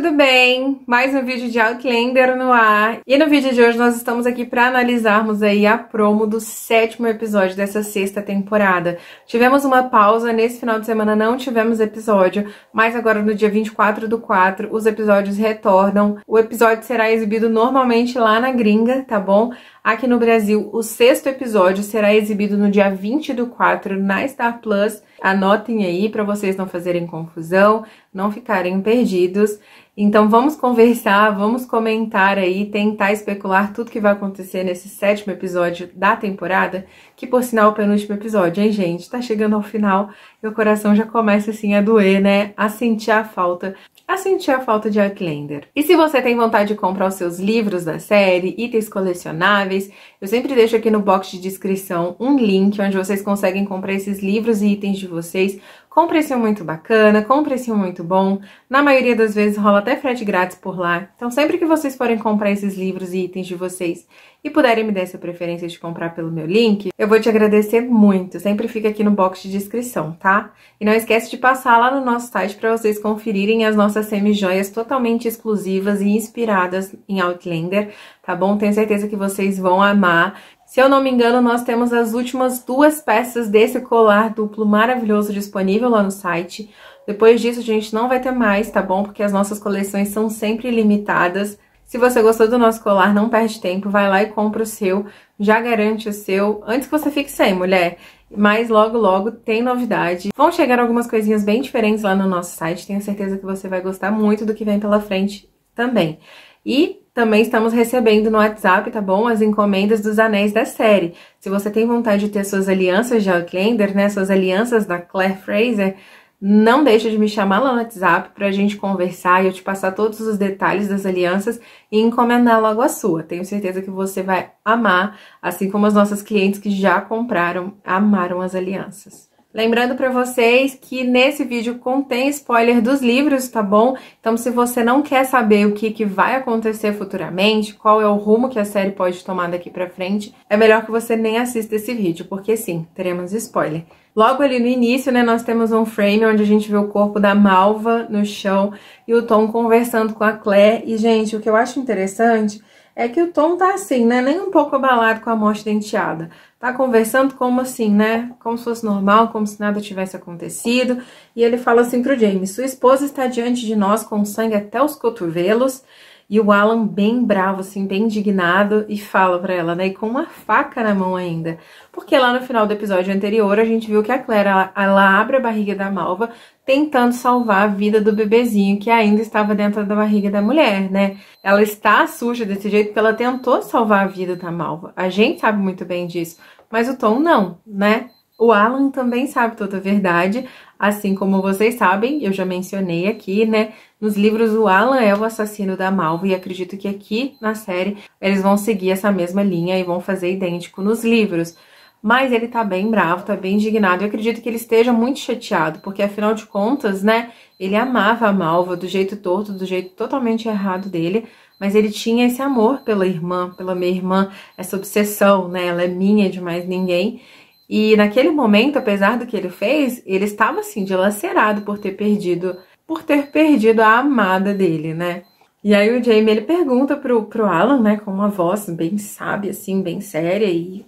tudo bem? Mais um vídeo de Outlander no ar. E no vídeo de hoje nós estamos aqui para analisarmos aí a promo do sétimo episódio dessa sexta temporada. Tivemos uma pausa, nesse final de semana não tivemos episódio, mas agora no dia 24 do 4 os episódios retornam. O episódio será exibido normalmente lá na gringa, tá bom? Aqui no Brasil, o sexto episódio será exibido no dia 20 do 4 na Star Plus. Anotem aí para vocês não fazerem confusão, não ficarem perdidos. Então vamos conversar, vamos comentar aí, tentar especular tudo que vai acontecer nesse sétimo episódio da temporada, que por sinal é o penúltimo episódio, hein, gente? Tá chegando ao final e o coração já começa assim a doer, né? A sentir a falta a sentir a falta de Outlander. E se você tem vontade de comprar os seus livros da série, itens colecionáveis, eu sempre deixo aqui no box de descrição um link onde vocês conseguem comprar esses livros e itens de vocês com precinho muito bacana, com precinho muito bom. Na maioria das vezes rola até frete grátis por lá. Então sempre que vocês forem comprar esses livros e itens de vocês e puderem me dar essa preferência de comprar pelo meu link, eu vou te agradecer muito. Sempre fica aqui no box de descrição, tá? E não esquece de passar lá no nosso site para vocês conferirem as nossas semi-joias totalmente exclusivas e inspiradas em Outlander, tá bom? Tenho certeza que vocês vão amar. Se eu não me engano, nós temos as últimas duas peças desse colar duplo maravilhoso disponível lá no site. Depois disso, a gente não vai ter mais, tá bom? Porque as nossas coleções são sempre limitadas. Se você gostou do nosso colar, não perde tempo, vai lá e compra o seu, já garante o seu, antes que você fique sem, mulher. Mas logo, logo tem novidade. Vão chegar algumas coisinhas bem diferentes lá no nosso site, tenho certeza que você vai gostar muito do que vem pela frente também. E também estamos recebendo no WhatsApp, tá bom? As encomendas dos anéis da série. Se você tem vontade de ter suas alianças de Outlander, né? Suas alianças da Claire Fraser, não deixa de me chamar lá no WhatsApp para a gente conversar e eu te passar todos os detalhes das alianças e encomendar logo a sua. Tenho certeza que você vai amar, assim como as nossas clientes que já compraram, amaram as alianças. Lembrando para vocês que nesse vídeo contém spoiler dos livros, tá bom? Então, se você não quer saber o que, que vai acontecer futuramente, qual é o rumo que a série pode tomar daqui para frente, é melhor que você nem assista esse vídeo, porque sim, teremos spoiler. Logo ali no início, né, nós temos um frame onde a gente vê o corpo da Malva no chão e o Tom conversando com a Claire. E, gente, o que eu acho interessante é que o Tom tá assim, né, nem um pouco abalado com a morte denteada tá conversando como assim, né? Como se fosse normal, como se nada tivesse acontecido. E ele fala assim pro James: sua esposa está diante de nós com sangue até os cotovelos. E o Alan bem bravo, assim, bem indignado, e fala para ela, né? E com uma faca na mão ainda. Porque lá no final do episódio anterior, a gente viu que a Claire, ela, ela abre a barriga da Malva, tentando salvar a vida do bebezinho que ainda estava dentro da barriga da mulher, né? Ela está suja desse jeito porque ela tentou salvar a vida da Malva. A gente sabe muito bem disso, mas o Tom não, né? O Alan também sabe toda a verdade, assim como vocês sabem, eu já mencionei aqui, né? Nos livros, o Alan é o assassino da Malva, e acredito que aqui na série eles vão seguir essa mesma linha e vão fazer idêntico nos livros. Mas ele tá bem bravo, tá bem indignado. Eu acredito que ele esteja muito chateado, porque afinal de contas, né? Ele amava a Malva do jeito torto, do jeito totalmente errado dele, mas ele tinha esse amor pela irmã, pela minha irmã, essa obsessão, né? Ela é minha de mais ninguém. E naquele momento, apesar do que ele fez, ele estava assim dilacerado por ter perdido, por ter perdido a amada dele, né? E aí o Jamie ele pergunta pro, pro Alan, né, com uma voz bem sábia, assim, bem séria e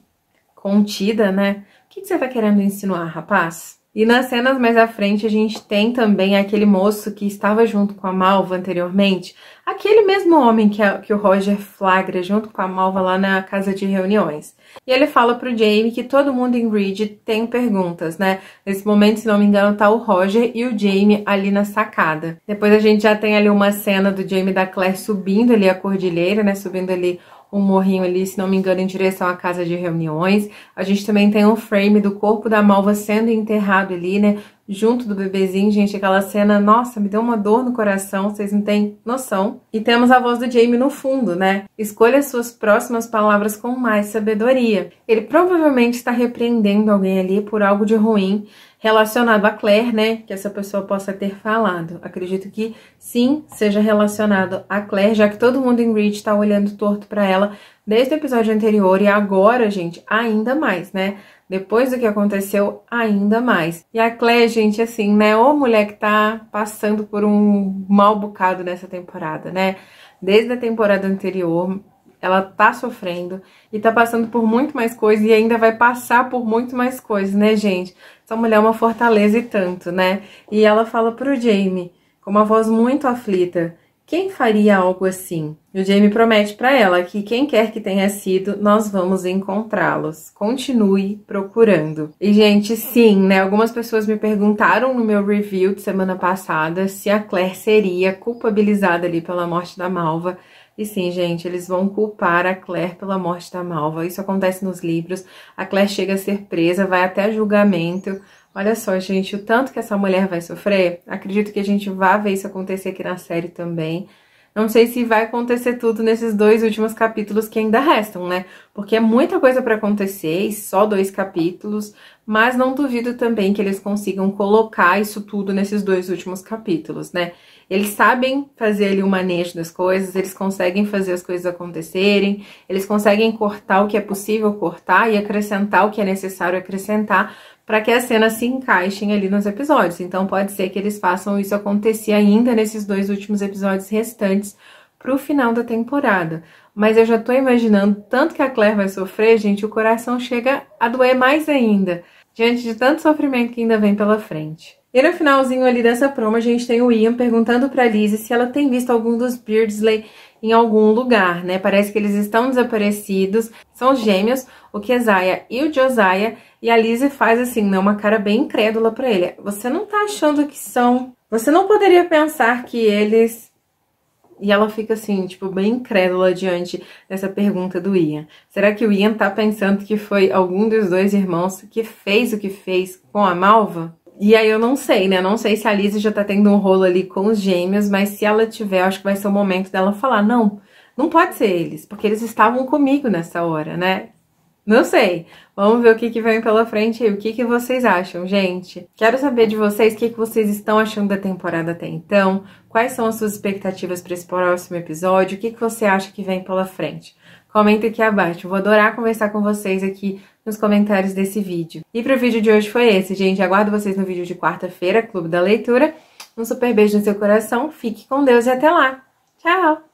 contida, né? O que, que você tá querendo insinuar, rapaz? E nas cenas mais à frente a gente tem também aquele moço que estava junto com a Malva anteriormente, aquele mesmo homem que, a, que o Roger flagra junto com a Malva lá na casa de reuniões. E ele fala pro Jamie que todo mundo em Reed tem perguntas, né? Nesse momento, se não me engano, tá o Roger e o Jamie ali na sacada. Depois a gente já tem ali uma cena do Jamie da Claire subindo ali a cordilheira, né? Subindo ali um morrinho ali, se não me engano, em direção à casa de reuniões. A gente também tem um frame do corpo da Malva sendo enterrado ali, né? junto do bebezinho, gente, aquela cena, nossa, me deu uma dor no coração, vocês não têm noção. E temos a voz do Jamie no fundo, né? Escolha suas próximas palavras com mais sabedoria. Ele provavelmente está repreendendo alguém ali por algo de ruim relacionado a Claire, né? Que essa pessoa possa ter falado. Acredito que sim, seja relacionado a Claire, já que todo mundo em Reach está olhando torto para ela, desde o episódio anterior e agora, gente, ainda mais, né? Depois do que aconteceu, ainda mais. E a Clé, gente, assim, né? Ô mulher que tá passando por um mal bocado nessa temporada, né? Desde a temporada anterior, ela tá sofrendo e tá passando por muito mais coisas e ainda vai passar por muito mais coisas, né, gente? Essa mulher é uma fortaleza e tanto, né? E ela fala pro Jamie, com uma voz muito aflita: quem faria algo assim? E o Jamie promete para ela que quem quer que tenha sido, nós vamos encontrá-los. Continue procurando. E gente, sim, né? Algumas pessoas me perguntaram no meu review de semana passada se a Claire seria culpabilizada ali pela morte da Malva. E sim, gente, eles vão culpar a Claire pela morte da Malva. Isso acontece nos livros. A Claire chega a ser presa, vai até julgamento. Olha só, gente, o tanto que essa mulher vai sofrer, acredito que a gente vai ver isso acontecer aqui na série também. Não sei se vai acontecer tudo nesses dois últimos capítulos que ainda restam, né? Porque é muita coisa para acontecer e só dois capítulos, mas não duvido também que eles consigam colocar isso tudo nesses dois últimos capítulos, né? Eles sabem fazer ali o manejo das coisas, eles conseguem fazer as coisas acontecerem, eles conseguem cortar o que é possível cortar e acrescentar o que é necessário acrescentar, para que as cenas se encaixem ali nos episódios. Então pode ser que eles façam isso acontecer ainda nesses dois últimos episódios restantes para o final da temporada. Mas eu já estou imaginando tanto que a Claire vai sofrer, gente, o coração chega a doer mais ainda, diante de tanto sofrimento que ainda vem pela frente. E no finalzinho ali dessa promo, a gente tem o Ian perguntando para Lizzie se ela tem visto algum dos Beardsley em algum lugar, né? Parece que eles estão desaparecidos, são gêmeos, o Keziah e o Josiah, e a Lizzie faz assim, né, uma cara bem incrédula para ele. Você não tá achando que são... Você não poderia pensar que eles... E ela fica assim, tipo, bem incrédula diante dessa pergunta do Ian. Será que o Ian tá pensando que foi algum dos dois irmãos que fez o que fez com a Malva? E aí eu não sei, né? Não sei se a Liz já tá tendo um rolo ali com os gêmeos, mas se ela tiver, acho que vai ser o momento dela falar, não, não pode ser eles, porque eles estavam comigo nessa hora, né? Não sei. Vamos ver o que, que vem pela frente aí. o que, que vocês acham, gente. Quero saber de vocês o que, que vocês estão achando da temporada até então, quais são as suas expectativas para esse próximo episódio, o que, que você acha que vem pela frente comenta aqui abaixo. Eu vou adorar conversar com vocês aqui nos comentários desse vídeo. E para o vídeo de hoje foi esse, gente. Aguardo vocês no vídeo de quarta-feira, Clube da Leitura. Um super beijo no seu coração, fique com Deus e até lá. Tchau!